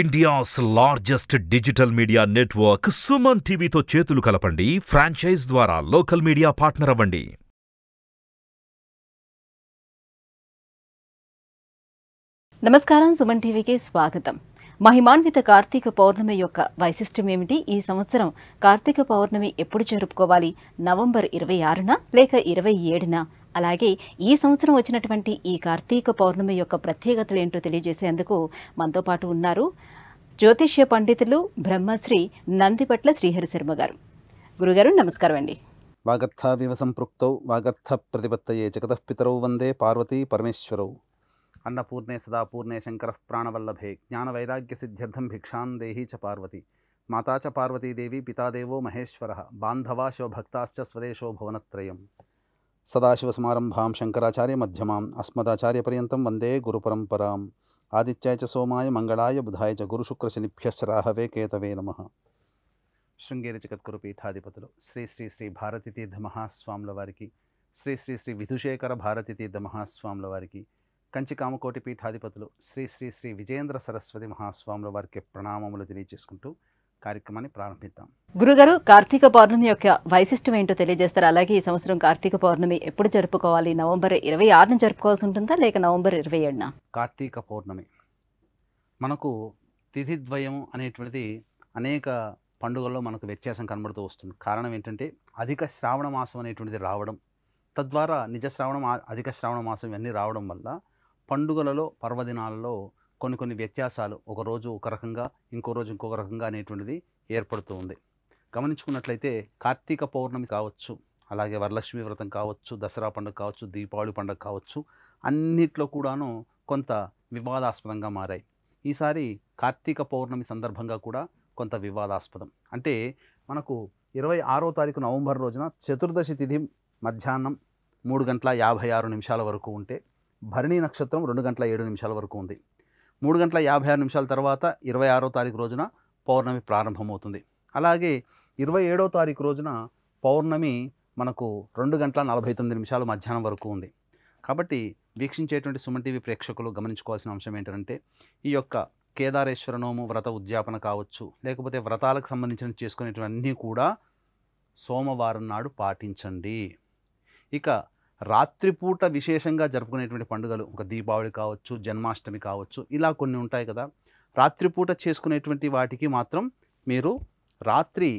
India's largest digital media network Suman టీవీతో చేతులు కలపండి ఫ్రాంచైజ్ ద్వారా లోకల్ మీడియా పార్ట్నర్ అవ్వండి నమస్కారం సుమన్ టీవీకి స్వాగతం మహిమాన్విత కార్తీక పౌర్ణమి యొక్క వైశిష్టం ఏమిటి ఈ సంవత్సరం కార్తీక పౌర్ణమి ఎప్పుడు జరుపుకోవాలి నవంబర్ ఇరవై ఆరున లేక ఇరవై ఏడున అలాగే ఈ సంవత్సరం వచ్చినటువంటి ఈ కార్తీక పౌర్ణమి యొక్క ప్రత్యేకతలు ఏంటో తెలియజేసేందుకు మనతో పాటు ఉన్నారు జ్యోతిష్య పండితులు బ్రహ్మశ్రీ నందిపట్ల శ్రీహరి శర్మ గారు గురుగారు నమస్కారం అండి వాగర్థావివ సంపృక్తౌ వాగర్థ ప్రతిపత్తయే జగతఃపితరౌ వందే పార్వతీ పరమేశ్వరౌ అన్నపూర్ణే సదాపూర్ణే శంకర ప్రాణవల్లభే జ్ఞాన సిద్ధ్యర్థం భిక్షాన్ దేహి చ పార్వతి మాతా చ పార్వతీదేవి పితాదేవో మహేశ్వర బాంధవా శివభక్తాశ్చ స్వదేశో భువనత్రయం సదాశివసమారంభాం శంకరాచార్య మధ్యమాం అస్మదాచార్యపర్యంతం వందే గురుపరంపరాం ఆదిత్యాయ చ సోమాయ మంగళాయ బుధాయ చ గురుశుక్రశనిభ్యశ్చ కేతవే నమ శృంగేరి జగద్గురు పీఠాధిపతులు శ్రీ శ్రీ శ్రీ భారతీతీర్థ మహాస్వాముల వారికి శ్రీ శ్రీ శ్రీ విధుశేఖర భారతీతీర్థ మహాస్వాముల వారికి కంచి కామకోటి పీఠాధిపతులు శ్రీ శ్రీ శ్రీ విజేంద్ర సరస్వతి మహాస్వాముల వారికి ప్రణామములు తెలియజేసుకుంటూ కార్యక్రమాన్ని ప్రారంభిద్దాం గురుగారు కార్తీక పౌర్ణమి యొక్క వైశిష్టం ఏంటో తెలియజేస్తారు అలాగే ఈ సంవత్సరం కార్తీక పౌర్ణమి ఎప్పుడు జరుపుకోవాలి నవంబర్ ఇరవై ఆరున జరుపుకోవాల్సి ఉంటుందా లేక నవంబర్ ఇరవై ఏడున కార్తీక పౌర్ణమి మనకు తిథిద్వయం అనేటువంటిది అనేక పండుగల్లో మనకు వ్యత్యాసం కనబడుతూ వస్తుంది కారణం ఏంటంటే అధిక శ్రావణ మాసం అనేటువంటిది రావడం తద్వారా నిజ శ్రావణం అధిక శ్రావణ మాసం ఇవన్నీ రావడం వల్ల పండుగలలో పర్వదినాలలో కొన్ని కొన్ని వ్యత్యాసాలు ఒక రోజు ఒక రకంగా ఇంకో రోజు ఇంకొక రకంగా అనేటువంటిది ఏర్పడుతూ ఉంది గమనించుకున్నట్లయితే కార్తీక పౌర్ణమి కావచ్చు అలాగే వరలక్ష్మి వ్రతం కావచ్చు దసరా పండుగ కావచ్చు దీపావళి పండుగ కావచ్చు అన్నిట్లో కూడాను కొంత వివాదాస్పదంగా మారాయి ఈసారి కార్తీక పౌర్ణమి సందర్భంగా కూడా కొంత వివాదాస్పదం అంటే మనకు ఇరవై ఆరో తారీఖు నవంబర్ రోజున చతుర్దశి తిథి మధ్యాహ్నం మూడు గంటల యాభై ఆరు నిమిషాల వరకు ఉంటే భరణి నక్షత్రం రెండు గంటల ఏడు నిమిషాల వరకు ఉంది మూడు గంటల యాభై ఆరు నిమిషాల తర్వాత ఇరవై ఆరో తారీఖు రోజున పౌర్ణమి ప్రారంభమవుతుంది అలాగే ఇరవై ఏడో తారీఖు రోజున పౌర్ణమి మనకు రెండు గంటల నలభై తొమ్మిది నిమిషాలు మధ్యాహ్నం వరకు ఉంది కాబట్టి వీక్షించేటువంటి సుమన్ టీవీ ప్రేక్షకులు గమనించుకోవాల్సిన అంశం ఏంటంటే ఈ యొక్క కేదారేశ్వర నోము వ్రత ఉద్యాపన కావచ్చు లేకపోతే వ్రతాలకు సంబంధించిన చేసుకునేటివన్నీ కూడా సోమవారం నాడు పాటించండి ఇక రాత్రిపూట విశేషంగా జరుపుకునేటువంటి పండుగలు ఒక దీపావళి కావచ్చు జన్మాష్టమి కావచ్చు ఇలా కొన్ని ఉంటాయి కదా రాత్రిపూట చేసుకునేటువంటి వాటికి మాత్రం మీరు రాత్రి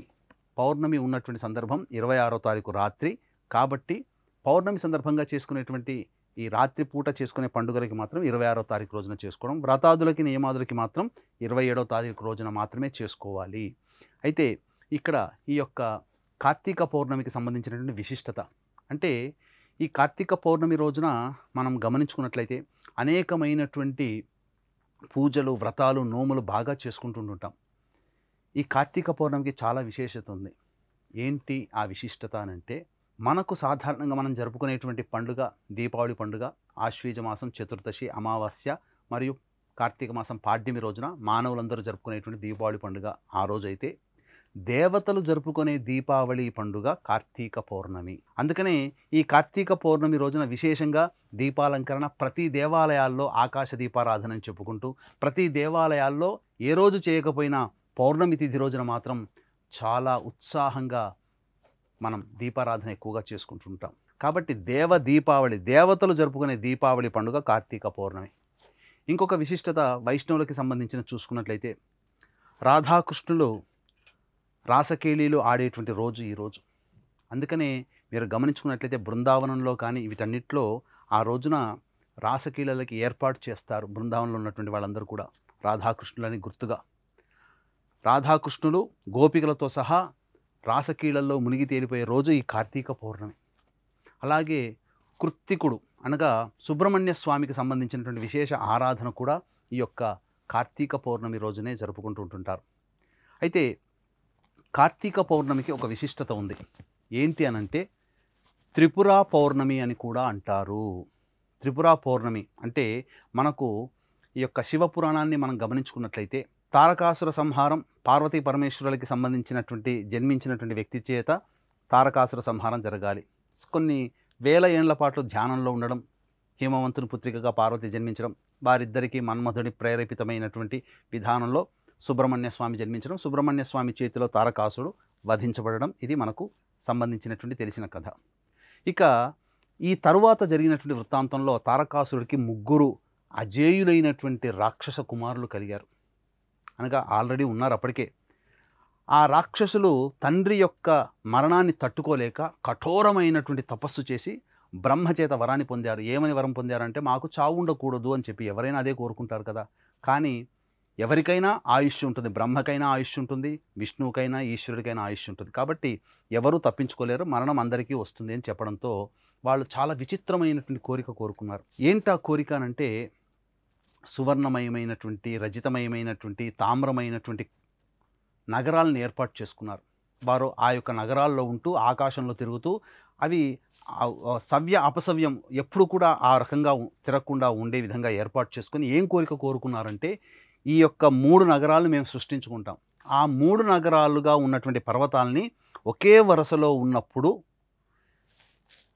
పౌర్ణమి ఉన్నటువంటి సందర్భం ఇరవై ఆరో తారీఖు రాత్రి కాబట్టి పౌర్ణమి సందర్భంగా చేసుకునేటువంటి ఈ రాత్రి పూట చేసుకునే పండుగలకి మాత్రం ఇరవై ఆరో తారీఖు రోజున చేసుకోవడం వ్రతాదులకి నియమాదులకి మాత్రం ఇరవై ఏడో తారీఖు రోజున మాత్రమే చేసుకోవాలి అయితే ఇక్కడ ఈ యొక్క కార్తీక పౌర్ణమికి సంబంధించినటువంటి విశిష్టత అంటే ఈ కార్తీక పౌర్ణమి రోజున మనం గమనించుకున్నట్లయితే అనేకమైనటువంటి పూజలు వ్రతాలు నోములు బాగా చేసుకుంటుంటుంటాం ఈ కార్తీక పౌర్ణమికి చాలా విశేషత ఉంది ఏంటి ఆ విశిష్టత అంటే మనకు సాధారణంగా మనం జరుపుకునేటువంటి పండుగ దీపావళి పండుగ ఆశ్వీజ మాసం చతుర్దశి అమావాస్య మరియు కార్తీక మాసం పాడ్యమి రోజున మానవులందరూ జరుపుకునేటువంటి దీపావళి పండుగ ఆ రోజైతే దేవతలు జరుపుకునే దీపావళి పండుగ కార్తీక పౌర్ణమి అందుకనే ఈ కార్తీక పౌర్ణమి రోజున విశేషంగా దీపాలంకరణ ప్రతి దేవాలయాల్లో ఆకాశ దీపారాధన చెప్పుకుంటూ ప్రతి దేవాలయాల్లో ఏ రోజు చేయకపోయినా పౌర్ణమి తిథి రోజున మాత్రం చాలా ఉత్సాహంగా మనం దీపారాధన ఎక్కువగా చేసుకుంటుంటాం కాబట్టి దేవ దీపావళి దేవతలు జరుపుకునే దీపావళి పండుగ కార్తీక పౌర్ణమి ఇంకొక విశిష్టత వైష్ణవులకి సంబంధించిన చూసుకున్నట్లయితే రాధాకృష్ణులు రాసకేళీలు ఆడేటువంటి రోజు ఈరోజు అందుకనే మీరు గమనించుకున్నట్లయితే బృందావనంలో కానీ వీటన్నిటిలో ఆ రోజున రాసకీలలకి ఏర్పాటు చేస్తారు బృందావనంలో ఉన్నటువంటి వాళ్ళందరూ కూడా రాధాకృష్ణులని గుర్తుగా రాధాకృష్ణులు గోపికలతో సహా రాసకీలల్లో మునిగి తేలిపోయే రోజు ఈ కార్తీక పౌర్ణమి అలాగే కృత్తికుడు అనగా సుబ్రహ్మణ్య స్వామికి సంబంధించినటువంటి విశేష ఆరాధన కూడా ఈ యొక్క కార్తీక పౌర్ణమి రోజునే జరుపుకుంటూ ఉంటుంటారు అయితే కార్తీక పౌర్ణమికి ఒక విశిష్టత ఉంది ఏంటి అనంటే త్రిపుర పౌర్ణమి అని కూడా అంటారు త్రిపుర పౌర్ణమి అంటే మనకు ఈ యొక్క శివపురాణాన్ని మనం గమనించుకున్నట్లయితే తారకాసుర సంహారం పార్వతీ పరమేశ్వరులకి సంబంధించినటువంటి జన్మించినటువంటి వ్యక్తి చేత తారకాసుర సంహారం జరగాలి కొన్ని వేల ఏండ్ల పాటు ధ్యానంలో ఉండడం హేమవంతుని పుత్రికగా పార్వతి జన్మించడం వారిద్దరికీ మన్మధుడి ప్రేరేపితమైనటువంటి విధానంలో సుబ్రహ్మణ్య స్వామి జన్మించడం సుబ్రహ్మణ్య స్వామి చేతిలో తారకాసుడు వధించబడడం ఇది మనకు సంబంధించినటువంటి తెలిసిన కథ ఇక ఈ తరువాత జరిగినటువంటి వృత్తాంతంలో తారకాసుడికి ముగ్గురు అజేయులైనటువంటి రాక్షస కుమారులు కలిగారు అనగా ఆల్రెడీ ఉన్నారు అప్పటికే ఆ రాక్షసులు తండ్రి యొక్క మరణాన్ని తట్టుకోలేక కఠోరమైనటువంటి తపస్సు చేసి బ్రహ్మచేత వరాన్ని పొందారు ఏమని వరం పొందారంటే మాకు చావు ఉండకూడదు అని చెప్పి ఎవరైనా అదే కోరుకుంటారు కదా కానీ ఎవరికైనా ఆయుష్ ఉంటుంది బ్రహ్మకైనా ఆయుష్ ఉంటుంది విష్ణువుకైనా ఈశ్వరుడికైనా ఆయుష్ ఉంటుంది కాబట్టి ఎవరూ తప్పించుకోలేరు మరణం అందరికీ వస్తుంది అని చెప్పడంతో వాళ్ళు చాలా విచిత్రమైనటువంటి కోరిక కోరుకున్నారు ఆ కోరిక అనంటే సువర్ణమయమైనటువంటి రజితమయమైనటువంటి తామ్రమైనటువంటి నగరాలను ఏర్పాటు చేసుకున్నారు వారు ఆ యొక్క నగరాల్లో ఉంటూ ఆకాశంలో తిరుగుతూ అవి సవ్య అపసవ్యం ఎప్పుడు కూడా ఆ రకంగా తిరగకుండా ఉండే విధంగా ఏర్పాటు చేసుకొని ఏం కోరిక కోరుకున్నారంటే ఈ యొక్క మూడు నగరాలను మేము సృష్టించుకుంటాం ఆ మూడు నగరాలుగా ఉన్నటువంటి పర్వతాలని ఒకే వరుసలో ఉన్నప్పుడు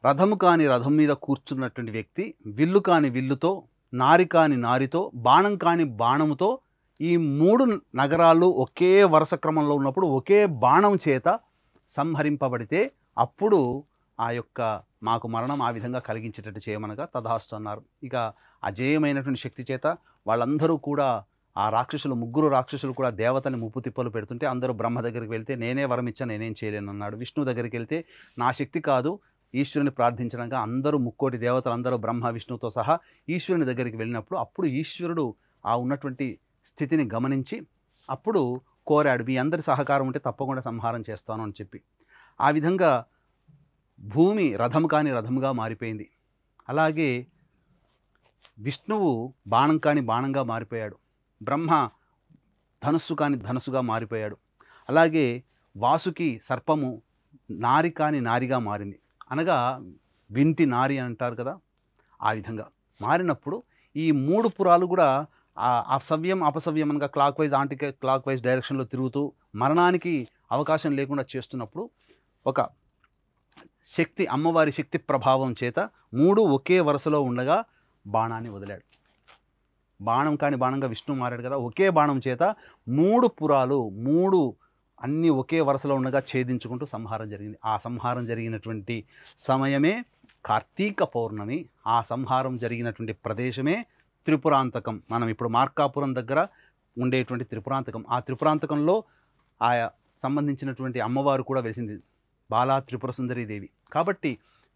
రథము కాని రథం మీద కూర్చున్నటువంటి వ్యక్తి విల్లు కాని విల్లుతో నారి కాని నారితో బాణం కాని బాణముతో ఈ మూడు నగరాలు ఒకే వరుస క్రమంలో ఉన్నప్పుడు ఒకే బాణం చేత సంహరింపబడితే అప్పుడు ఆ యొక్క మాకు మరణం ఆ విధంగా కలిగించేటట్టు చేయమనగా తదాస్తు అన్నారు ఇక అజేయమైనటువంటి శక్తి చేత వాళ్ళందరూ కూడా ఆ రాక్షసులు ముగ్గురు రాక్షసులు కూడా దేవతని ముప్పు తిప్పలు పెడుతుంటే అందరూ బ్రహ్మ దగ్గరికి వెళ్తే నేనే వరం ఇచ్చా నేనేం చేయలేను అన్నాడు విష్ణు దగ్గరికి వెళ్తే నా శక్తి కాదు ఈశ్వరుని ప్రార్థించడంగా అందరూ ముక్కోటి దేవతలు అందరూ బ్రహ్మ విష్ణుతో సహా ఈశ్వరుని దగ్గరికి వెళ్ళినప్పుడు అప్పుడు ఈశ్వరుడు ఆ ఉన్నటువంటి స్థితిని గమనించి అప్పుడు కోరాడు మీ అందరి సహకారం ఉంటే తప్పకుండా సంహారం చేస్తాను అని చెప్పి ఆ విధంగా భూమి రథం కాని రథంగా మారిపోయింది అలాగే విష్ణువు బాణం కాని బాణంగా మారిపోయాడు బ్రహ్మ ధనస్సు కాని ధనస్సుగా మారిపోయాడు అలాగే వాసుకి సర్పము నారి కాని నారిగా మారింది అనగా వింటి నారి అంటారు కదా ఆ విధంగా మారినప్పుడు ఈ మూడు పురాలు కూడా అసవ్యం అపసవ్యం అనగా clockwise anticlockwise డైరెక్షన్లో తిరుగుతూ మరణానికి అవకాశం లేకుండా చేస్తున్నప్పుడు ఒక శక్తి అమ్మవారి శక్తి ప్రభావం చేత మూడు ఒకే వరుసలో ఉండగా బాణాన్ని వదిలాడు బాణం కాని బాణంగా విష్ణు మారాడు కదా ఒకే బాణం చేత మూడు పురాలు మూడు అన్నీ ఒకే వరుసలో ఉండగా ఛేదించుకుంటూ సంహారం జరిగింది ఆ సంహారం జరిగినటువంటి సమయమే కార్తీక పౌర్ణమి ఆ సంహారం జరిగినటువంటి ప్రదేశమే త్రిపురాంతకం మనం ఇప్పుడు మార్కాపురం దగ్గర ఉండేటువంటి త్రిపురాంతకం ఆ త్రిపురాంతకంలో ఆయా సంబంధించినటువంటి అమ్మవారు కూడా వెలిసింది బాలా త్రిపుర సుందరీదేవి కాబట్టి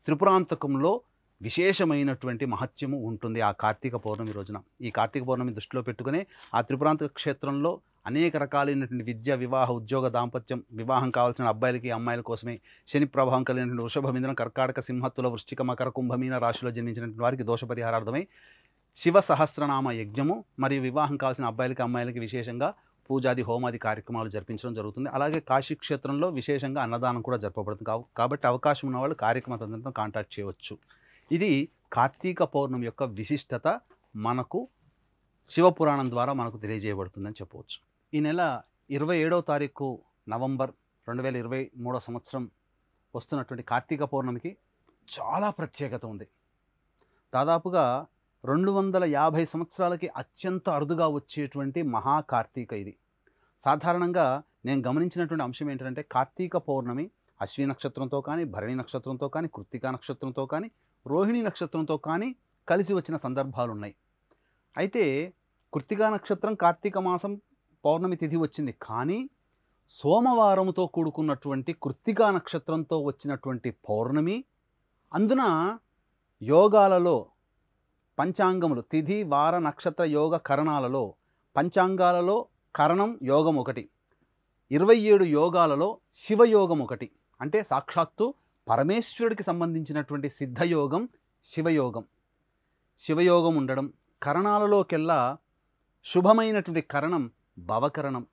త్రిపురాంతకంలో విశేషమైనటువంటి మహత్యము ఉంటుంది ఆ కార్తీక పౌర్ణమి రోజున ఈ కార్తీక పౌర్ణమి దృష్టిలో పెట్టుకునే ఆ త్రిపురాంత క్షేత్రంలో అనేక రకాలైనటువంటి విద్య వివాహ ఉద్యోగ దాంపత్యం వివాహం కావాల్సిన అబ్బాయిలకి అమ్మాయిల కోసమే శని ప్రభావం కలిగినటువంటి వృషభ కర్కాటక సింహత్తుల వృష్టిక మకర కుంభమీన రాశిలో జన్మించినటువంటి వారికి దోషపరిహారార్థమై శివ సహస్రనామ యజ్ఞము మరియు వివాహం కావాల్సిన అబ్బాయిలకి అమ్మాయిలకి విశేషంగా పూజాది హోమాది కార్యక్రమాలు జరిపించడం జరుగుతుంది అలాగే కాశీ క్షేత్రంలో విశేషంగా అన్నదానం కూడా జరపబడుతుంది కాబట్టి అవకాశం ఉన్నవాళ్ళు కార్యక్రమ తదంతం కాంటాక్ట్ చేయవచ్చు ఇది కార్తీక పౌర్ణమి యొక్క విశిష్టత మనకు శివపురాణం ద్వారా మనకు తెలియజేయబడుతుందని చెప్పవచ్చు ఈ నెల ఇరవై ఏడవ తారీఖు నవంబర్ రెండు వేల ఇరవై మూడో సంవత్సరం వస్తున్నటువంటి కార్తీక పౌర్ణమికి చాలా ప్రత్యేకత ఉంది దాదాపుగా రెండు వందల యాభై సంవత్సరాలకి అత్యంత అరుదుగా వచ్చేటువంటి మహాకార్తీక ఇది సాధారణంగా నేను గమనించినటువంటి అంశం ఏంటంటే కార్తీక పౌర్ణమి అశ్విని నక్షత్రంతో కానీ భరణి నక్షత్రంతో కానీ కృత్తికా నక్షత్రంతో కానీ రోహిణి నక్షత్రంతో కానీ కలిసి వచ్చిన సందర్భాలున్నాయి అయితే కృత్తికా నక్షత్రం కార్తీక మాసం పౌర్ణమి తిథి వచ్చింది కానీ సోమవారంతో కూడుకున్నటువంటి కృత్తికా నక్షత్రంతో వచ్చినటువంటి పౌర్ణమి అందున యోగాలలో పంచాంగములు తిథి వార నక్షత్ర యోగ కరణాలలో పంచాంగాలలో కరణం యోగం ఒకటి ఇరవై ఏడు యోగాలలో శివయోగం ఒకటి అంటే సాక్షాత్తు పరమేశ్వరుడికి సంబంధించినటువంటి సిద్ధయోగం శివయోగం శివయోగం ఉండడం కరణాలలోకెల్లా శుభమైనటువంటి కరణం భవకరణం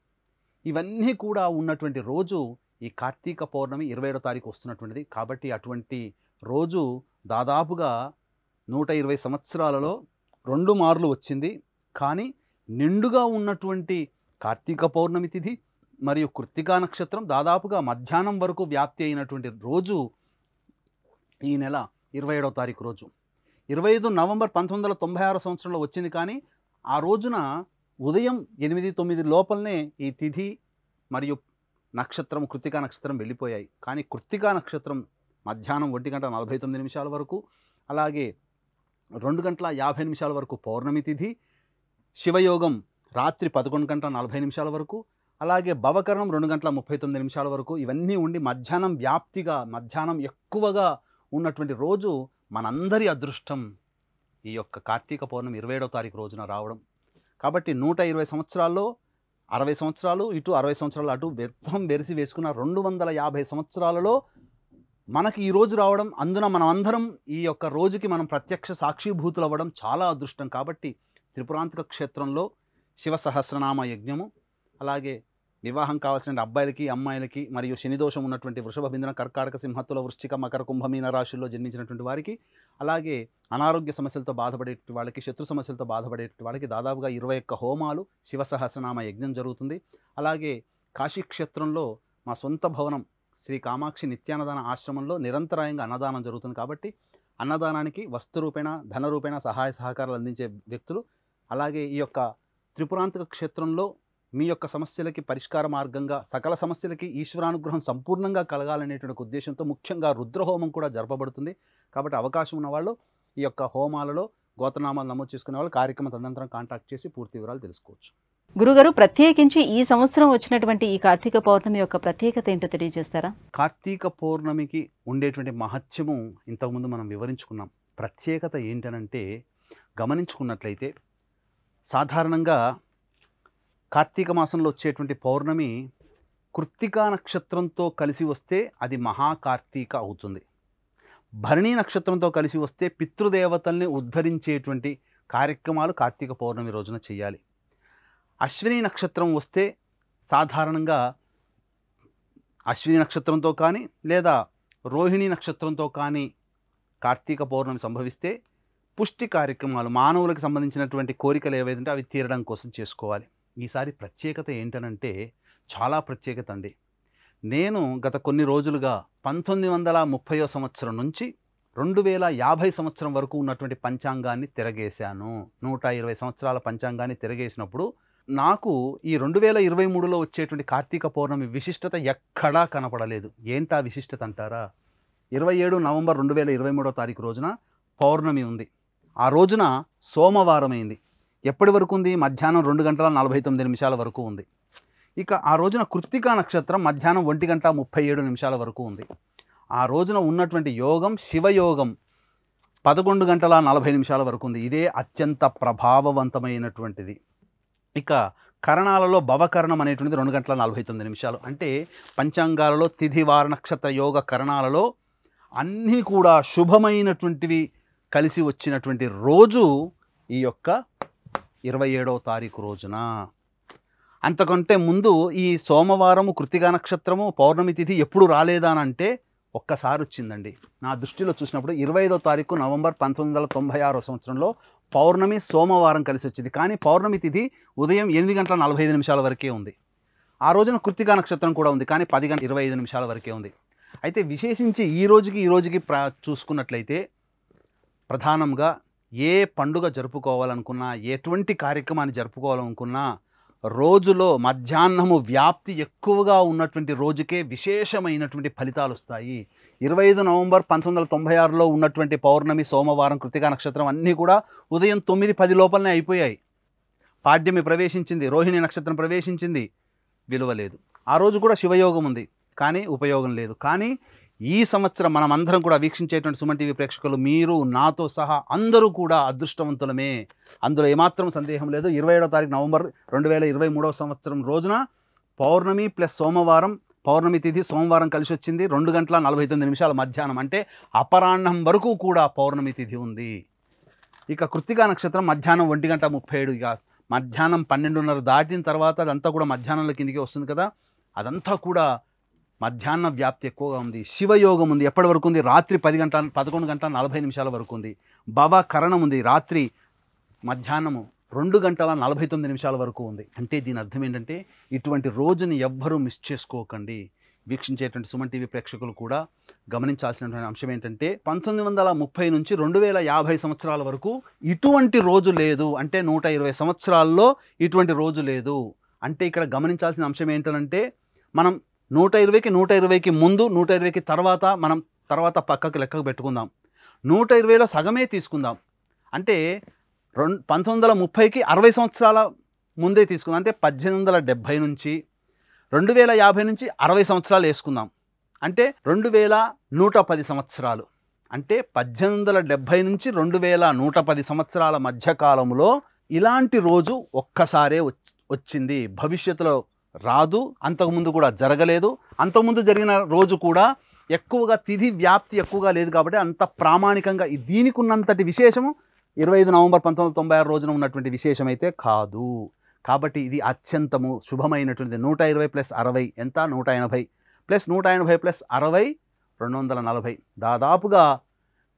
ఇవన్నీ కూడా ఉన్నటువంటి రోజు ఈ కార్తీక పౌర్ణమి ఇరవై ఏడో తారీఖు వస్తున్నటువంటిది కాబట్టి అటువంటి రోజు దాదాపుగా నూట ఇరవై సంవత్సరాలలో రెండు మార్లు వచ్చింది కానీ నిండుగా ఉన్నటువంటి కార్తీక పౌర్ణమి తిథి మరియు కృత్తికా నక్షత్రం దాదాపుగా మధ్యాహ్నం వరకు వ్యాప్తి అయినటువంటి రోజు ఈ నెల ఇరవై ఏడవ తారీఖు రోజు ఇరవై ఐదు నవంబర్ పంతొమ్మిది వందల తొంభై ఆరో సంవత్సరంలో వచ్చింది కానీ ఆ రోజున ఉదయం ఎనిమిది తొమ్మిది లోపలనే ఈ తిథి మరియు నక్షత్రం కృతికా నక్షత్రం వెళ్ళిపోయాయి కానీ కృతికా నక్షత్రం మధ్యాహ్నం ఒంటి గంట నలభై తొమ్మిది నిమిషాల వరకు అలాగే రెండు గంటల యాభై నిమిషాల వరకు పౌర్ణమి తిథి శివయోగం రాత్రి పదకొండు గంటల నలభై నిమిషాల వరకు అలాగే భవకరణం రెండు గంటల ముప్పై తొమ్మిది నిమిషాల వరకు ఇవన్నీ ఉండి మధ్యాహ్నం వ్యాప్తిగా మధ్యాహ్నం ఎక్కువగా ఉన్నటువంటి రోజు మనందరి అదృష్టం ఈ యొక్క కార్తీక పౌర్ణమి ఇరవై ఏడవ తారీఖు రోజున రావడం కాబట్టి నూట ఇరవై సంవత్సరాల్లో అరవై సంవత్సరాలు ఇటు అరవై సంవత్సరాలు అటు వ్యర్థం బెరిసి వేసుకున్న రెండు వందల యాభై సంవత్సరాలలో మనకి ఈ రోజు రావడం అందున మనం అందరం ఈ యొక్క రోజుకి మనం ప్రత్యక్ష సాక్షిభూతులు అవ్వడం చాలా అదృష్టం కాబట్టి త్రిపురాంతక క్షేత్రంలో శివ సహస్రనామ యజ్ఞము అలాగే వివాహం కావాల్సిన అబ్బాయిలకి అమ్మాయిలకి మరియు శనిదోషం ఉన్నటువంటి వృషభ బిందన కర్కాటక సింహత్తుల వృష్టిక మకర కుంభమీన రాశుల్లో జన్మించినటువంటి వారికి అలాగే అనారోగ్య సమస్యలతో బాధపడేటువంటి వాళ్ళకి శత్రు సమస్యలతో బాధపడేటువంటి వాళ్ళకి దాదాపుగా ఇరవై ఒక్క హోమాలు శివ సహస్రనామ యజ్ఞం జరుగుతుంది అలాగే కాశీక్షేత్రంలో మా సొంత భవనం శ్రీ కామాక్షి నిత్యానదాన ఆశ్రమంలో నిరంతరాయంగా అన్నదానం జరుగుతుంది కాబట్టి అన్నదానానికి వస్తురూపేణ ధనరూపేణ సహాయ సహకారాలు అందించే వ్యక్తులు అలాగే ఈ యొక్క త్రిపురాంతక క్షేత్రంలో మీ యొక్క సమస్యలకి పరిష్కార మార్గంగా సకల సమస్యలకి ఈశ్వరానుగ్రహం సంపూర్ణంగా కలగాలనేటువంటి ఉద్దేశంతో ముఖ్యంగా రుద్రహోమం కూడా జరపబడుతుంది కాబట్టి అవకాశం ఉన్నవాళ్ళు ఈ యొక్క హోమాలలో గోతనామాలు నమోదు చేసుకునే వాళ్ళు కార్యక్రమం తదనంతరం కాంటాక్ట్ చేసి పూర్తి వివరాలు తెలుసుకోవచ్చు గురుగారు ప్రత్యేకించి ఈ సంవత్సరం వచ్చినటువంటి ఈ కార్తీక పౌర్ణమి యొక్క ప్రత్యేకత ఏంటో తెలియజేస్తారా కార్తీక పౌర్ణమికి ఉండేటువంటి మహత్యము ఇంతకుముందు మనం వివరించుకున్నాం ప్రత్యేకత ఏంటనంటే గమనించుకున్నట్లయితే సాధారణంగా కార్తీక మాసంలో వచ్చేటువంటి పౌర్ణమి కృత్తికా నక్షత్రంతో కలిసి వస్తే అది మహాకార్తీక అవుతుంది భరణి నక్షత్రంతో కలిసి వస్తే పితృదేవతల్ని ఉద్ధరించేటువంటి కార్యక్రమాలు కార్తీక పౌర్ణమి రోజున చేయాలి అశ్విని నక్షత్రం వస్తే సాధారణంగా అశ్విని నక్షత్రంతో కానీ లేదా రోహిణి నక్షత్రంతో కానీ కార్తీక పౌర్ణమి సంభవిస్తే పుష్టి కార్యక్రమాలు మానవులకు సంబంధించినటువంటి కోరికలు ఏవైతే అవి తీరడం కోసం చేసుకోవాలి ఈసారి ప్రత్యేకత ఏంటనంటే చాలా ప్రత్యేకత అండి నేను గత కొన్ని రోజులుగా పంతొమ్మిది వందల ముప్పయో సంవత్సరం నుంచి రెండు వేల యాభై సంవత్సరం వరకు ఉన్నటువంటి పంచాంగాన్ని తిరగేశాను నూట ఇరవై సంవత్సరాల పంచాంగాన్ని తిరగేసినప్పుడు నాకు ఈ రెండు వేల ఇరవై మూడులో వచ్చేటువంటి కార్తీక పౌర్ణమి విశిష్టత ఎక్కడా కనపడలేదు ఏంటా విశిష్టత అంటారా ఇరవై ఏడు నవంబర్ రెండు వేల ఇరవై మూడో తారీఖు రోజున పౌర్ణమి ఉంది ఆ రోజున సోమవారం అయింది ఎప్పటి వరకు ఉంది మధ్యాహ్నం రెండు గంటల నలభై తొమ్మిది నిమిషాల వరకు ఉంది ఇక ఆ రోజున కృత్తికా నక్షత్రం మధ్యాహ్నం ఒంటి గంట ముప్పై ఏడు నిమిషాల వరకు ఉంది ఆ రోజున ఉన్నటువంటి యోగం శివయోగం పదకొండు గంటల నలభై నిమిషాల వరకు ఉంది ఇదే అత్యంత ప్రభావవంతమైనటువంటిది ఇక కరణాలలో భవకరణం అనేటువంటిది రెండు గంటల నలభై తొమ్మిది నిమిషాలు అంటే పంచాంగాలలో తిథివార నక్షత్ర యోగ కరణాలలో అన్నీ కూడా శుభమైనటువంటివి కలిసి వచ్చినటువంటి రోజు ఈ యొక్క ఇరవై ఏడవ తారీఖు రోజున అంతకంటే ముందు ఈ సోమవారము కృతిగా నక్షత్రము పౌర్ణమి తిథి ఎప్పుడు రాలేదానంటే ఒక్కసారి వచ్చిందండి నా దృష్టిలో చూసినప్పుడు ఇరవై ఐదో తారీఖు నవంబర్ పంతొమ్మిది వందల తొంభై ఆరో సంవత్సరంలో పౌర్ణమి సోమవారం కలిసి వచ్చింది కానీ పౌర్ణమి తిథి ఉదయం ఎనిమిది గంటల నలభై ఐదు నిమిషాల వరకే ఉంది ఆ రోజున కృతికా నక్షత్రం కూడా ఉంది కానీ పది గంటల ఇరవై ఐదు నిమిషాల వరకే ఉంది అయితే విశేషించి ఈ రోజుకి ఈ రోజుకి ప్ర చూసుకున్నట్లయితే ప్రధానంగా ఏ పండుగ జరుపుకోవాలనుకున్నా ఎటువంటి కార్యక్రమాన్ని జరుపుకోవాలనుకున్నా రోజులో మధ్యాహ్నము వ్యాప్తి ఎక్కువగా ఉన్నటువంటి రోజుకే విశేషమైనటువంటి ఫలితాలు వస్తాయి ఇరవై ఐదు నవంబర్ పంతొమ్మిది వందల తొంభై ఆరులో ఉన్నటువంటి పౌర్ణమి సోమవారం కృతికా నక్షత్రం అన్నీ కూడా ఉదయం తొమ్మిది పది లోపలనే అయిపోయాయి పాడ్యమి ప్రవేశించింది రోహిణి నక్షత్రం ప్రవేశించింది విలువ లేదు ఆ రోజు కూడా శివయోగం ఉంది కానీ ఉపయోగం లేదు కానీ ఈ సంవత్సరం మనం అందరం కూడా వీక్షించేటువంటి సుమన్ టీవీ ప్రేక్షకులు మీరు నాతో సహా అందరూ కూడా అదృష్టవంతులమే అందులో ఏమాత్రం సందేహం లేదు ఇరవై ఏడో తారీఖు నవంబర్ రెండు వేల ఇరవై మూడవ సంవత్సరం రోజున పౌర్ణమి ప్లస్ సోమవారం పౌర్ణమి తిథి సోమవారం కలిసి వచ్చింది రెండు గంటల నలభై తొమ్మిది నిమిషాల మధ్యాహ్నం అంటే అపరాహ్నం వరకు కూడా పౌర్ణమి తిథి ఉంది ఇక కృత్తికా నక్షత్రం మధ్యాహ్నం ఒంటి గంట ముప్పై ఏడు ఇక మధ్యాహ్నం పన్నెండున్నర దాటిన తర్వాత అదంతా కూడా మధ్యాహ్నంలో కిందికి వస్తుంది కదా అదంతా కూడా మధ్యాహ్న వ్యాప్తి ఎక్కువగా ఉంది శివయోగం ఉంది ఎప్పటి వరకు ఉంది రాత్రి పది గంటల పదకొండు గంటల నలభై నిమిషాల వరకు ఉంది భవ కరణం ఉంది రాత్రి మధ్యాహ్నము రెండు గంటల నలభై తొమ్మిది నిమిషాల వరకు ఉంది అంటే దీని అర్థం ఏంటంటే ఇటువంటి రోజుని ఎవ్వరూ మిస్ చేసుకోకండి వీక్షించేటువంటి సుమన్ టీవీ ప్రేక్షకులు కూడా గమనించాల్సినటువంటి అంశం ఏంటంటే పంతొమ్మిది వందల ముప్పై నుంచి రెండు వేల యాభై సంవత్సరాల వరకు ఇటువంటి రోజు లేదు అంటే నూట ఇరవై సంవత్సరాల్లో ఇటువంటి రోజు లేదు అంటే ఇక్కడ గమనించాల్సిన అంశం ఏంటంటే మనం నూట ఇరవైకి నూట ఇరవైకి ముందు నూట ఇరవైకి తర్వాత మనం తర్వాత పక్కకు లెక్కకు పెట్టుకుందాం నూట ఇరవైలో సగమే తీసుకుందాం అంటే రెండు పంతొమ్మిది వందల ముప్పైకి అరవై సంవత్సరాల ముందే తీసుకుందాం అంటే పద్దెనిమిది వందల డెబ్భై నుంచి రెండు వేల యాభై నుంచి అరవై సంవత్సరాలు వేసుకుందాం అంటే రెండు వేల నూట పది సంవత్సరాలు అంటే పద్దెనిమిది వందల డెబ్భై నుంచి రెండు వేల నూట పది సంవత్సరాల మధ్యకాలంలో ఇలాంటి రోజు ఒక్కసారే వచ్చింది భవిష్యత్తులో రాదు అంతకుముందు కూడా జరగలేదు అంతకుముందు జరిగిన రోజు కూడా ఎక్కువగా తిథి వ్యాప్తి ఎక్కువగా లేదు కాబట్టి అంత ప్రామాణికంగా దీనికి ఉన్నంతటి విశేషము ఇరవై ఐదు నవంబర్ పంతొమ్మిది తొంభై ఆరు రోజున ఉన్నటువంటి విశేషమైతే కాదు కాబట్టి ఇది అత్యంతము శుభమైనటువంటి నూట ఇరవై ప్లస్ అరవై ఎంత నూట ఎనభై ప్లస్ నూట ఎనభై ప్లస్ అరవై రెండు వందల నలభై దాదాపుగా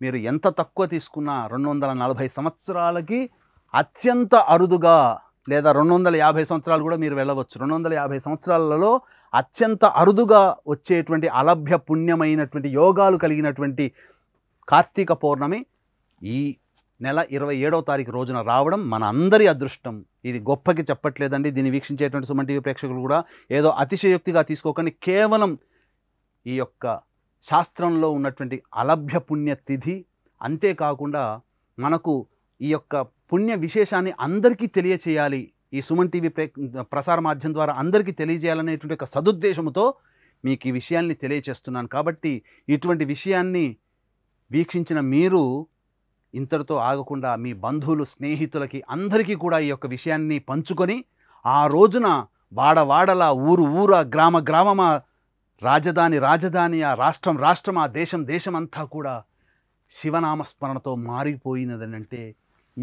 మీరు ఎంత తక్కువ తీసుకున్నా రెండు వందల నలభై సంవత్సరాలకి అత్యంత అరుదుగా లేదా రెండు వందల యాభై సంవత్సరాలు కూడా మీరు వెళ్ళవచ్చు రెండు వందల యాభై సంవత్సరాలలో అత్యంత అరుదుగా వచ్చేటువంటి అలభ్య పుణ్యమైనటువంటి యోగాలు కలిగినటువంటి కార్తీక పౌర్ణమి ఈ నెల ఇరవై ఏడవ తారీఖు రోజున రావడం మన అందరి అదృష్టం ఇది గొప్పకి చెప్పట్లేదండి దీన్ని వీక్షించేటువంటి సుమన్ టీవీ ప్రేక్షకులు కూడా ఏదో అతిశయోక్తిగా తీసుకోకండి కేవలం ఈ యొక్క శాస్త్రంలో ఉన్నటువంటి అలభ్య పుణ్యతిథి అంతేకాకుండా మనకు ఈ యొక్క పుణ్య విశేషాన్ని అందరికీ తెలియచేయాలి ఈ సుమన్ టీవీ ప్రసార మాధ్యమం ద్వారా అందరికీ తెలియజేయాలనేటువంటి ఒక సదుద్దేశంతో మీకు ఈ విషయాన్ని తెలియచేస్తున్నాను కాబట్టి ఇటువంటి విషయాన్ని వీక్షించిన మీరు ఇంతటితో ఆగకుండా మీ బంధువులు స్నేహితులకి అందరికీ కూడా ఈ యొక్క విషయాన్ని పంచుకొని ఆ రోజున వాడవాడలా ఊరు ఊర గ్రామ గ్రామమా రాజధాని రాజధాని ఆ రాష్ట్రం రాష్ట్రం ఆ దేశం దేశం అంతా కూడా శివనామస్మరణతో మారిపోయినదనంటే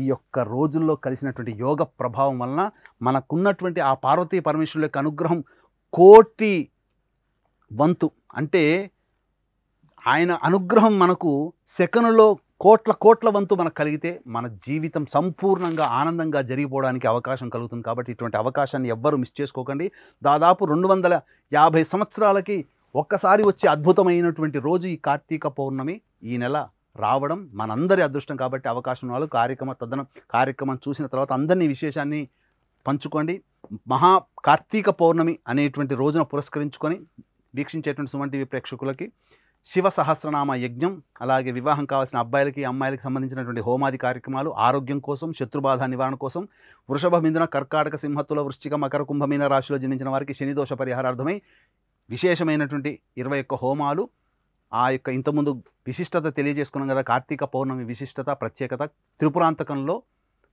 ఈ యొక్క రోజుల్లో కలిసినటువంటి యోగ ప్రభావం వలన మనకున్నటువంటి ఆ పార్వతీ పరమేశ్వరుల యొక్క అనుగ్రహం కోటి వంతు అంటే ఆయన అనుగ్రహం మనకు సెకనులో కోట్ల కోట్ల వంతు మనకు కలిగితే మన జీవితం సంపూర్ణంగా ఆనందంగా జరిగిపోవడానికి అవకాశం కలుగుతుంది కాబట్టి ఇటువంటి అవకాశాన్ని ఎవ్వరూ మిస్ చేసుకోకండి దాదాపు రెండు వందల యాభై సంవత్సరాలకి ఒక్కసారి వచ్చే అద్భుతమైనటువంటి రోజు ఈ కార్తీక పౌర్ణమి ఈ నెల రావడం మనందరి అదృష్టం కాబట్టి అవకాశం ఉన్నవాళ్ళు కార్యక్రమ తదనం కార్యక్రమం చూసిన తర్వాత అందరినీ విశేషాన్ని పంచుకోండి మహా కార్తీక పౌర్ణమి అనేటువంటి రోజున పురస్కరించుకొని వీక్షించేటువంటి సుమన్ టీవీ ప్రేక్షకులకి శివ సహస్రనామ యజ్ఞం అలాగే వివాహం కావాల్సిన అబ్బాయిలకి అమ్మాయిలకి సంబంధించినటువంటి హోమాది కార్యక్రమాలు ఆరోగ్యం కోసం శత్రుబాధ నివారణ కోసం వృషభ మిందున కర్కాటక సింహత్తుల వృశ్చిక మకర కుంభమీన రాశిలో జన్మించిన వారికి శనిదోష పరిహారార్థమై విశేషమైనటువంటి ఇరవై ఒక్క హోమాలు ఆ యొక్క ఇంతకుముందు విశిష్టత తెలియజేసుకున్నాం కదా కార్తీక పౌర్ణమి విశిష్టత ప్రత్యేకత త్రిపురాంతకంలో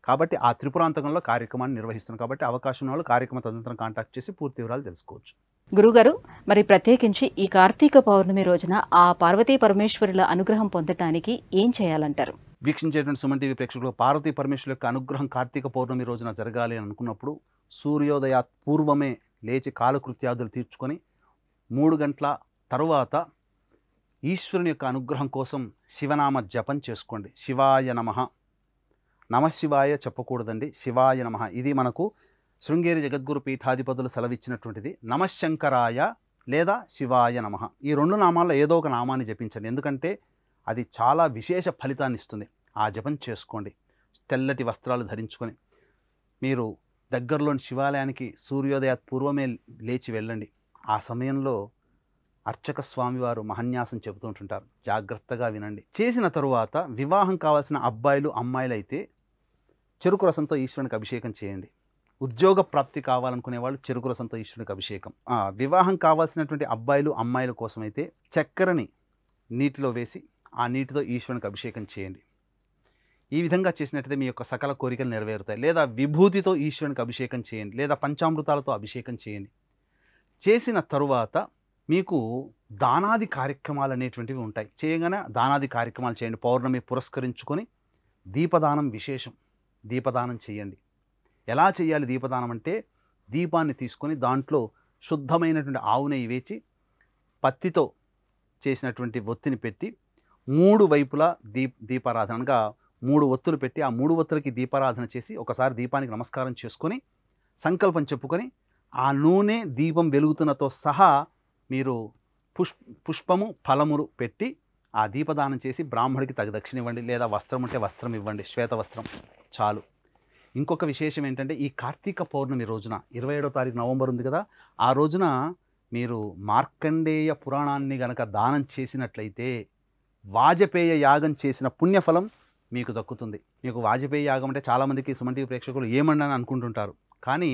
కాబట్టి ఆ త్రిపురాంతకంలో కార్యక్రమాన్ని నిర్వహిస్తున్నాం కాబట్టి అవకాశం వాళ్ళు కార్యక్రమ తదంతరం కాంటాక్ట్ చేసి పూర్తి వివరాలు తెలుసుకోవచ్చు గురుగారు మరి ప్రత్యేకించి ఈ కార్తీక పౌర్ణమి రోజున ఆ పార్వతీ పరమేశ్వరుల అనుగ్రహం పొందటానికి ఏం చేయాలంటారు వీక్షించేటువంటి సుమన్ టీవీ ప్రేక్షకులు పార్వతీ పరమేశ్వరు యొక్క అనుగ్రహం కార్తీక పౌర్ణమి రోజున జరగాలి అని అనుకున్నప్పుడు సూర్యోదయ పూర్వమే లేచి కాలకృత్యాదులు తీర్చుకొని మూడు గంటల తర్వాత ఈశ్వరుని యొక్క అనుగ్రహం కోసం శివనామ జపం చేసుకోండి శివాయ నమ నమశివాయ చెప్పకూడదండి శివాయ నమ ఇది మనకు శృంగేరి జగద్గురు పీఠాధిపతులు సెలవిచ్చినటువంటిది నమశంకరాయ లేదా శివాయ నమ ఈ రెండు నామాల్లో ఏదో ఒక నామాన్ని జపించండి ఎందుకంటే అది చాలా విశేష ఫలితాన్ని ఇస్తుంది ఆ జపం చేసుకోండి తెల్లటి వస్త్రాలు ధరించుకొని మీరు దగ్గరలోని శివాలయానికి సూర్యోదయ పూర్వమే లేచి వెళ్ళండి ఆ సమయంలో అర్చక స్వామివారు మహన్యాసం చెబుతుంటుంటారు జాగ్రత్తగా వినండి చేసిన తరువాత వివాహం కావాల్సిన అబ్బాయిలు అమ్మాయిలైతే చెరుకు రసంతో ఈశ్వరునికి అభిషేకం చేయండి ఉద్యోగ ప్రాప్తి కావాలనుకునే వాళ్ళు చెరుకు రసంతో ఈశ్వరునికి అభిషేకం వివాహం కావాల్సినటువంటి అబ్బాయిలు అమ్మాయిల కోసం అయితే చక్కెరని నీటిలో వేసి ఆ నీటితో ఈశ్వరునికి అభిషేకం చేయండి ఈ విధంగా చేసినట్టయితే మీ యొక్క సకల కోరికలు నెరవేరుతాయి లేదా విభూతితో ఈశ్వరునికి అభిషేకం చేయండి లేదా పంచామృతాలతో అభిషేకం చేయండి చేసిన తరువాత మీకు దానాది కార్యక్రమాలు అనేటువంటివి ఉంటాయి చేయగానే దానాది కార్యక్రమాలు చేయండి పౌర్ణమి పురస్కరించుకొని దీపదానం విశేషం దీపదానం చేయండి ఎలా చేయాలి దీపదానం అంటే దీపాన్ని తీసుకొని దాంట్లో శుద్ధమైనటువంటి ఆవు నెయ్యి వేచి పత్తితో చేసినటువంటి ఒత్తిని పెట్టి మూడు వైపులా దీప్ దీపారాధనగా మూడు ఒత్తులు పెట్టి ఆ మూడు ఒత్తులకి దీపారాధన చేసి ఒకసారి దీపానికి నమస్కారం చేసుకొని సంకల్పం చెప్పుకొని ఆ నూనె దీపం వెలుగుతున్నతో సహా మీరు పుష్ పుష్పము ఫలములు పెట్టి ఆ దీపదానం చేసి బ్రాహ్మడికి తగ్గ దక్షిణ ఇవ్వండి లేదా వస్త్రం ఉంటే వస్త్రం ఇవ్వండి శ్వేత వస్త్రం చాలు ఇంకొక విశేషం ఏంటంటే ఈ కార్తీక పౌర్ణమి రోజున ఇరవై ఏడో తారీఖు నవంబర్ ఉంది కదా ఆ రోజున మీరు మార్కండేయ పురాణాన్ని గనక దానం చేసినట్లయితే వాజపేయ యాగం చేసిన పుణ్యఫలం మీకు దక్కుతుంది మీకు వాజపేయ యాగం అంటే చాలామందికి సుమంటి ప్రేక్షకులు ఏమన్నా అనుకుంటుంటారు కానీ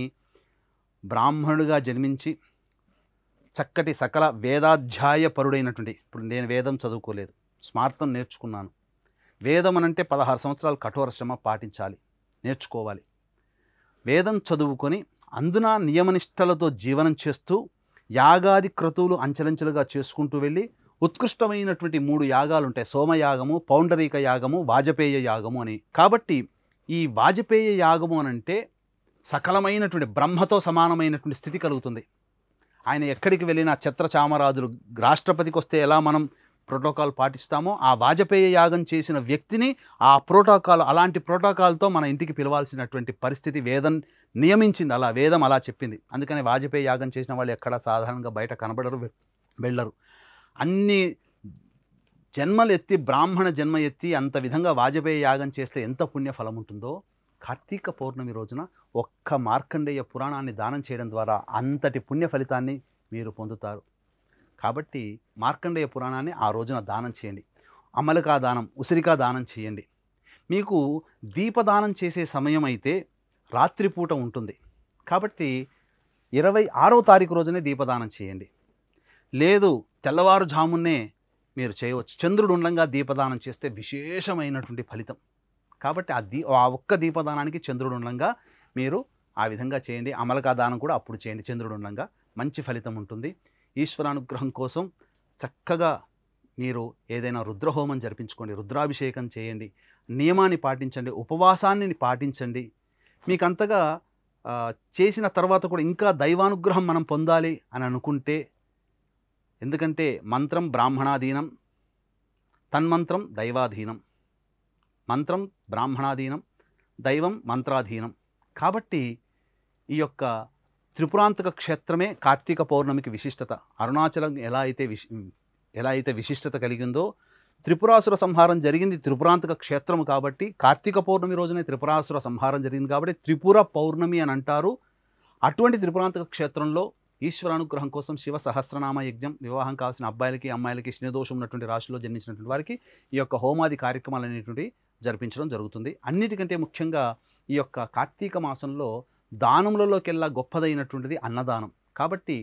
బ్రాహ్మణుడిగా జన్మించి చక్కటి సకల వేదాధ్యాయ పరుడైనటువంటి ఇప్పుడు నేను వేదం చదువుకోలేదు స్మార్థం నేర్చుకున్నాను వేదం అనంటే పదహారు సంవత్సరాలు కఠోర శ్రమ పాటించాలి నేర్చుకోవాలి వేదం చదువుకొని అందున నియమనిష్టలతో జీవనం చేస్తూ యాగాది క్రతువులు అంచెలంచెలుగా చేసుకుంటూ వెళ్ళి ఉత్కృష్టమైనటువంటి మూడు యాగాలు ఉంటాయి సోమయాగము పౌండరీక యాగము వాజపేయ యాగము అని కాబట్టి ఈ వాజపేయ యాగము అనంటే సకలమైనటువంటి బ్రహ్మతో సమానమైనటువంటి స్థితి కలుగుతుంది ఆయన ఎక్కడికి వెళ్ళినా చామరాజులు రాష్ట్రపతికి వస్తే ఎలా మనం ప్రోటోకాల్ పాటిస్తామో ఆ వాజపేయ యాగం చేసిన వ్యక్తిని ఆ ప్రోటోకాల్ అలాంటి ప్రోటోకాల్తో మన ఇంటికి పిలవాల్సినటువంటి పరిస్థితి వేదం నియమించింది అలా వేదం అలా చెప్పింది అందుకని వాజపేయి యాగం చేసిన వాళ్ళు ఎక్కడా సాధారణంగా బయట కనబడరు వెళ్ళరు అన్ని జన్మలు ఎత్తి బ్రాహ్మణ జన్మ ఎత్తి అంత విధంగా వాజపేయ యాగం చేస్తే ఎంత పుణ్యఫలం ఉంటుందో కార్తీక పౌర్ణమి రోజున ఒక్క మార్కండేయ పురాణాన్ని దానం చేయడం ద్వారా అంతటి పుణ్య ఫలితాన్ని మీరు పొందుతారు కాబట్టి మార్కండేయ పురాణాన్ని ఆ రోజున దానం చేయండి అమలకా దానం ఉసిరికా దానం చేయండి మీకు దీపదానం చేసే సమయం అయితే రాత్రిపూట ఉంటుంది కాబట్టి ఇరవై ఆరో తారీఖు రోజునే దీపదానం చేయండి లేదు తెల్లవారుజామునే మీరు చేయవచ్చు చంద్రుడు ఉండగా దీపదానం చేస్తే విశేషమైనటువంటి ఫలితం కాబట్టి ఆ దీ ఆ ఒక్క దీపదానానికి చంద్రుడు ఉండంగా మీరు ఆ విధంగా చేయండి అమలకా దానం కూడా అప్పుడు చేయండి చంద్రుడు ఉండంగా మంచి ఫలితం ఉంటుంది ఈశ్వరానుగ్రహం కోసం చక్కగా మీరు ఏదైనా రుద్రహోమం జరిపించుకోండి రుద్రాభిషేకం చేయండి నియమాన్ని పాటించండి ఉపవాసాన్ని పాటించండి మీకు అంతగా చేసిన తర్వాత కూడా ఇంకా దైవానుగ్రహం మనం పొందాలి అని అనుకుంటే ఎందుకంటే మంత్రం బ్రాహ్మణాధీనం తన్మంత్రం దైవాధీనం మంత్రం బ్రాహ్మణాధీనం దైవం మంత్రాధీనం కాబట్టి ఈ యొక్క త్రిపురాంతక క్షేత్రమే కార్తీక పౌర్ణమికి విశిష్టత అరుణాచలం ఎలా అయితే విశి ఎలా అయితే విశిష్టత కలిగిందో త్రిపురాసుర సంహారం జరిగింది త్రిపురాంతక క్షేత్రం కాబట్టి కార్తీక పౌర్ణమి రోజునే త్రిపురాసుర సంహారం జరిగింది కాబట్టి త్రిపుర పౌర్ణమి అని అంటారు అటువంటి త్రిపురాంతక క్షేత్రంలో ఈశ్వరానుగ్రహం కోసం శివ సహస్రనామ యజ్ఞం వివాహం కావాల్సిన అబ్బాయిలకి అమ్మాయిలకి స్నేహదోషం ఉన్నటువంటి రాశిలో జన్మించినటువంటి వారికి ఈ యొక్క హోమాది కార్యక్రమాలు అనేటువంటి జరిపించడం జరుగుతుంది అన్నిటికంటే ముఖ్యంగా ఈ యొక్క కార్తీక మాసంలో దానములలోకెల్లా గొప్పదైనటువంటిది అన్నదానం కాబట్టి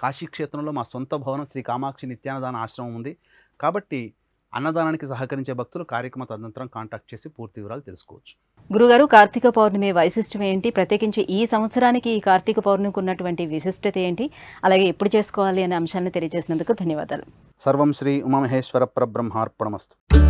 కాశీక్షేత్రంలో మా సొంత భవనం శ్రీ కామాక్షి నిత్యానదాన ఆశ్రమం ఉంది కాబట్టి అన్నదానానికి సహకరించే భక్తులు కార్యక్రమ తదనంతరం కాంటాక్ట్ చేసి పూర్తి వివరాలు తెలుసుకోవచ్చు గురుగారు కార్తీక పౌర్ణమి వైశిష్టం ఏంటి ప్రత్యేకించి ఈ సంవత్సరానికి ఈ కార్తీక పౌర్ణమికి ఉన్నటువంటి విశిష్టత ఏంటి అలాగే ఎప్పుడు చేసుకోవాలి అనే అంశాన్ని తెలియజేసినందుకు ధన్యవాదాలు సర్వం శ్రీ ఉమామహేశ్వర పరబ్రహ్మార్పణమస్తు